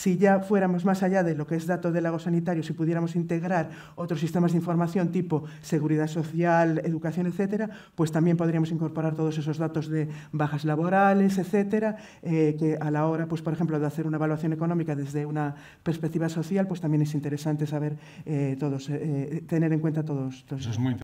si ya fuéramos más allá de lo que es dato del lago sanitario, si pudiéramos integrar otros sistemas de información tipo seguridad social, educación, etcétera, pues también podríamos incorporar todos esos datos de bajas laborales, etcétera, eh, que a la hora, pues por ejemplo, de hacer una evaluación económica desde una perspectiva social, pues también es interesante saber eh, todos, eh, tener en cuenta todos. todos Eso es muy